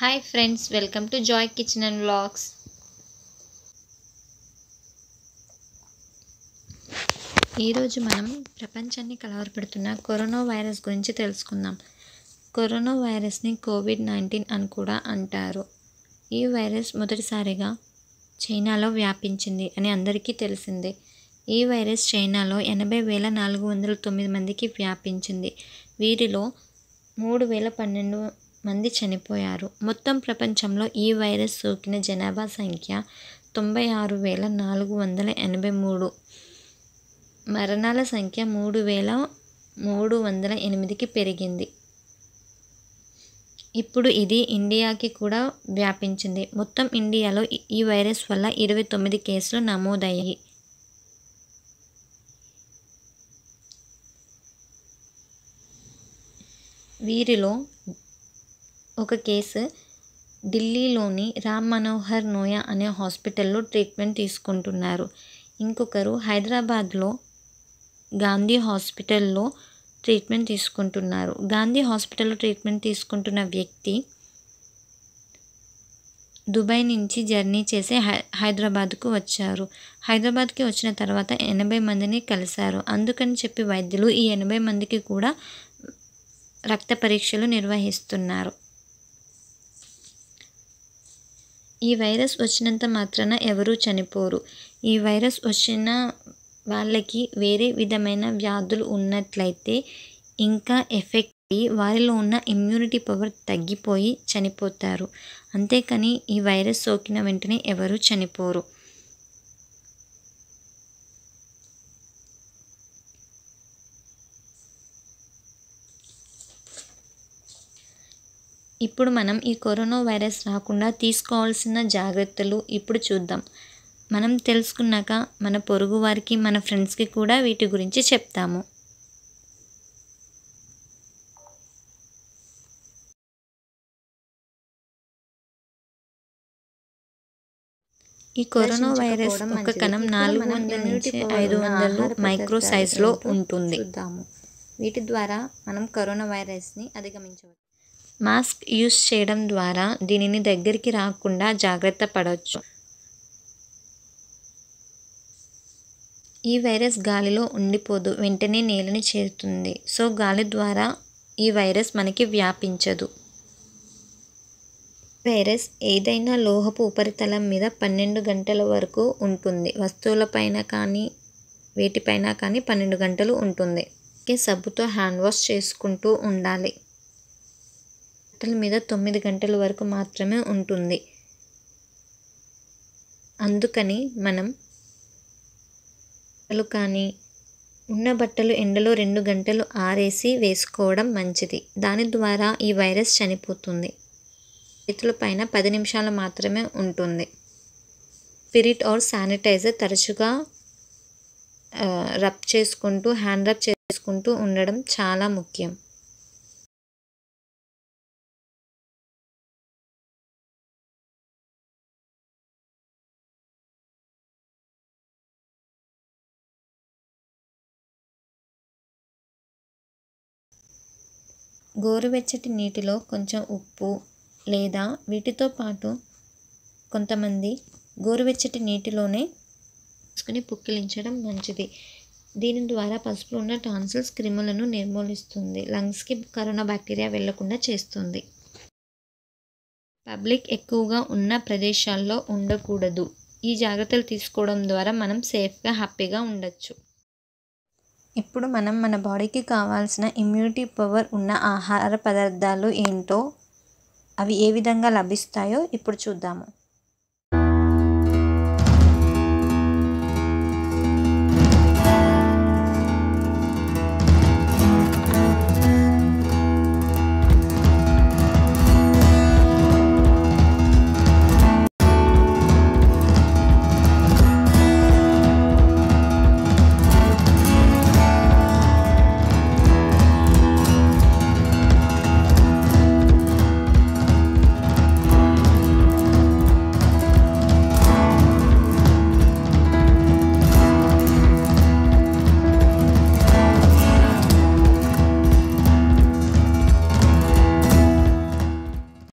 hi friends welcome to Joy Kitchen and blogs ఈరోజు మనం ప్రపంచాన్ని కలవరపెడుతున్న కరోనా వైరస్ గురించి తెలుసుకుందాం కరోనా వైరస్ని కోవిడ్ నైన్టీన్ అని కూడా అంటారు ఈ వైరస్ మొదటిసారిగా చైనాలో వ్యాపించింది అని అందరికీ తెలిసిందే ఈ వైరస్ చైనాలో ఎనభై వేల నాలుగు వందల తొమ్మిది మందికి వ్యాపించింది వీరిలో మూడు వేల పన్నెండు మంది చనిపోయారు మొత్తం ప్రపంచంలో ఈ వైరస్ సోకిన జనాభా సంఖ్య తొంభై ఆరు వేల నాలుగు వందల ఎనభై మూడు మరణాల సంఖ్య మూడు వేల మూడు వందల ఎనిమిదికి పెరిగింది ఇప్పుడు ఇది ఇండియాకి కూడా వ్యాపించింది మొత్తం ఇండియాలో ఈ వైరస్ వల్ల ఇరవై తొమ్మిది కేసులు నమోదయ్యాయి వీరిలో ఒక కేసు ఢిల్లీలోని రామ్ మనోహర్ నోయా అనే హాస్పిటల్లో ట్రీట్మెంట్ తీసుకుంటున్నారు ఇంకొకరు హైదరాబాద్లో గాంధీ హాస్పిటల్లో ట్రీట్మెంట్ తీసుకుంటున్నారు గాంధీ హాస్పిటల్లో ట్రీట్మెంట్ తీసుకుంటున్న వ్యక్తి దుబాయ్ నుంచి జర్నీ చేసి హై హైదరాబాద్కు వచ్చారు హైదరాబాద్కి వచ్చిన తర్వాత ఎనభై మందిని కలిశారు అందుకని చెప్పి వైద్యులు ఈ ఎనభై మందికి కూడా రక్త పరీక్షలు నిర్వహిస్తున్నారు ఈ వైరస్ వచ్చినంత మాత్రాన ఎవరూ చనిపోరు ఈ వైరస్ వచ్చిన వాళ్ళకి వేరే విధమైన వ్యాధులు ఉన్నట్లయితే ఇంకా ఎఫెక్ట్ అయ్యి వారిలో ఉన్న ఇమ్యూనిటీ పవర్ తగ్గిపోయి చనిపోతారు అంతేకాని ఈ వైరస్ సోకిన వెంటనే ఎవరూ చనిపోరు ఇప్పుడు మనం ఈ కరోనా వైరస్ రాకుండా తీసుకోవాల్సిన జాగ్రత్తలు ఇప్పుడు చూద్దాం మనం తెలుసుకున్నాక మన పొరుగు వారికి మన ఫ్రెండ్స్కి కూడా వీటి గురించి చెప్తాము ఈ కరోనా వైరస్ ఒక కణం నాలుగు వందల నుంచి ఐదు వందలు మైక్రో సైజ్లో ఉంటుంది వీటి ద్వారా మనం కరోనా వైరస్ని అధిగమించవచ్చు మాస్క్ యూస్ చేయడం ద్వారా దీనిని దగ్గరికి రాకుండా జాగ్రత్త పడవచ్చు ఈ వైరస్ గాలిలో ఉండిపోదు వెంటనే నేలని చేరుతుంది సో గాలి ద్వారా ఈ వైరస్ మనకి వ్యాపించదు వైరస్ ఏదైనా లోహపు ఉపరితలం మీద పన్నెండు గంటల వరకు ఉంటుంది వస్తువులపైన కానీ వేటిపైన కానీ పన్నెండు గంటలు ఉంటుంది సబ్బుతో హ్యాండ్ వాష్ చేసుకుంటూ ఉండాలి హాస్పిటల్ మీద తొమ్మిది గంటల వరకు మాత్రమే ఉంటుంది అందుకని మనం బట్టలు కానీ ఉన్న బట్టలు ఎండలో రెండు గంటలు ఆరేసి వేసుకోవడం మంచిది దాని ద్వారా ఈ వైరస్ చనిపోతుంది చేతుల పైన పది నిమిషాలు మాత్రమే ఉంటుంది స్పిరిట్ ఆర్ శానిటైజర్ తరచుగా రబ్ చేసుకుంటూ హ్యాండ్ రబ్ చేసుకుంటూ ఉండడం చాలా ముఖ్యం గోరువెచ్చటి నీటిలో కొంచెం ఉప్పు లేదా వీటితో పాటు కొంతమంది గోరువెచ్చటి నీటిలోనే తీసుకుని పుక్కిలించడం మంచిది దీని ద్వారా పసుపులో ఉన్న టాన్సిల్స్ క్రిములను నిర్మూలిస్తుంది లంగ్స్కి కరోనా బ్యాక్టీరియా వెళ్లకుండా చేస్తుంది పబ్లిక్ ఎక్కువగా ఉన్న ప్రదేశాల్లో ఉండకూడదు ఈ జాగ్రత్తలు తీసుకోవడం ద్వారా మనం సేఫ్గా హ్యాపీగా ఉండొచ్చు ఇప్పుడు మనం మన బాడీకి కావాల్సిన ఇమ్యూనిటీ పవర్ ఉన్న ఆహార పదార్థాలు ఏంటో అవి ఏ విధంగా లభిస్తాయో ఇప్పుడు చూద్దాము